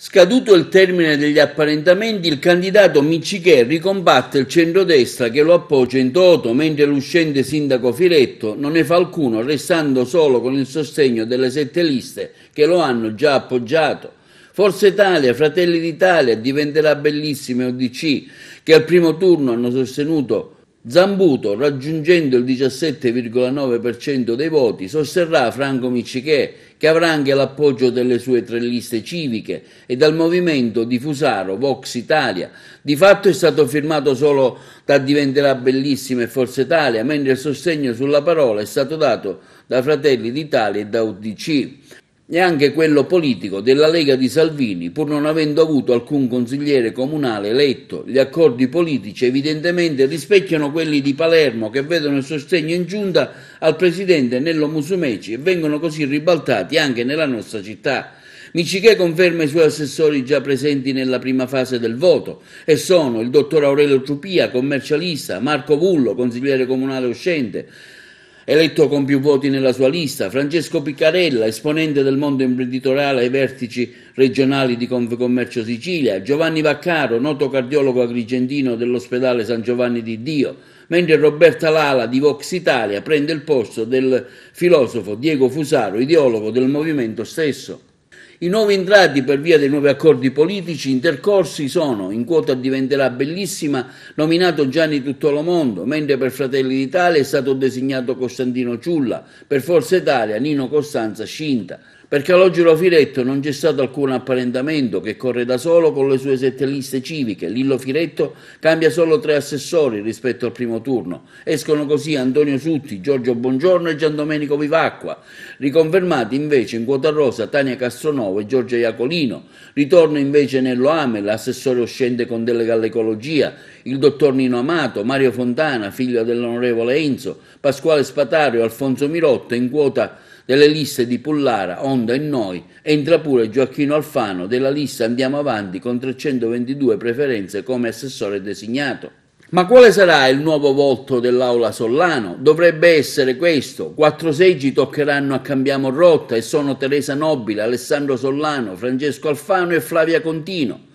Scaduto il termine degli apparentamenti, il candidato Micichè ricombatte il centrodestra che lo appoggia in toto, mentre l'uscente sindaco Filetto non ne fa alcuno, restando solo con il sostegno delle sette liste che lo hanno già appoggiato. Forza Italia, Fratelli d'Italia, diventerà bellissime ODC, che al primo turno hanno sostenuto Zambuto, raggiungendo il 17,9% dei voti, sosterrà Franco Miccichè, che avrà anche l'appoggio delle sue tre liste civiche e dal movimento di Fusaro, Vox Italia. Di fatto è stato firmato solo da Diventerà Bellissima e Forza Italia, mentre il sostegno sulla parola è stato dato da Fratelli d'Italia e da UDC e anche quello politico della Lega di Salvini, pur non avendo avuto alcun consigliere comunale eletto. Gli accordi politici evidentemente rispecchiano quelli di Palermo che vedono il sostegno in giunta al presidente Nello Musumeci e vengono così ribaltati anche nella nostra città. Michiche conferma i suoi assessori già presenti nella prima fase del voto e sono il dottor Aurelio Ciupia, commercialista, Marco Vullo, consigliere comunale uscente, Eletto con più voti nella sua lista, Francesco Piccarella, esponente del mondo imprenditoriale ai vertici regionali di Confcommercio Sicilia, Giovanni Vaccaro, noto cardiologo agrigentino dell'ospedale San Giovanni di Dio, mentre Roberta Lala di Vox Italia prende il posto del filosofo Diego Fusaro, ideologo del movimento stesso. I nuovi entrati per via dei nuovi accordi politici intercorsi sono, in quota diventerà bellissima, nominato Gianni Tuttolomondo, mentre per Fratelli d'Italia è stato designato Costantino Ciulla, per Forza Italia Nino Costanza Scinta. Perché all'Ogero Firetto non c'è stato alcun apparentamento che corre da solo con le sue sette liste civiche. Lillo Firetto cambia solo tre assessori rispetto al primo turno. Escono così Antonio Sutti, Giorgio Buongiorno e Giandomenico Vivacqua. Riconfermati invece in quota rosa Tania Castronovo e Giorgio Iacolino. Ritorno invece Nello Ame, l'assessore uscente con delega all'ecologia, il dottor Nino Amato, Mario Fontana, figlio dell'onorevole Enzo, Pasquale Spatario, Alfonso Mirotto in quota delle liste di Pullara, Onda e Noi, entra pure Gioacchino Alfano della lista Andiamo Avanti con 322 preferenze come assessore designato. Ma quale sarà il nuovo volto dell'Aula Sollano? Dovrebbe essere questo. Quattro seggi toccheranno a Cambiamo Rotta e sono Teresa Nobile, Alessandro Sollano, Francesco Alfano e Flavia Contino.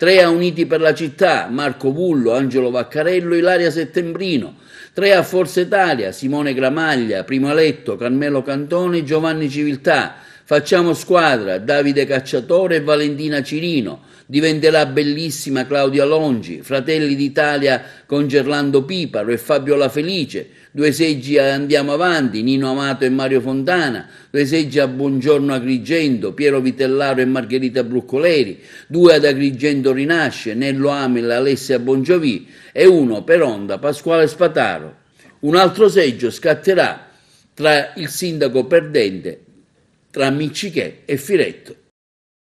3 a Uniti per la città, Marco Bullo, Angelo Vaccarello, Ilaria Settembrino, 3 a Forza Italia, Simone Gramaglia, Primo Aletto, Carmelo Cantone, Giovanni Civiltà, Facciamo squadra, Davide Cacciatore e Valentina Cirino. Diventerà bellissima Claudia Longi, Fratelli d'Italia con Gerlando Piparo e Fabio La Felice. Due seggi a Andiamo Avanti, Nino Amato e Mario Fontana. Due seggi a Buongiorno Agrigento, Piero Vitellaro e Margherita Bruccoleri. Due ad Agrigento Rinasce, Nello Amel, e Alessia Bongiovì. E uno per Onda, Pasquale Spataro. Un altro seggio scatterà tra il sindaco perdente tra Mincichè e Firetto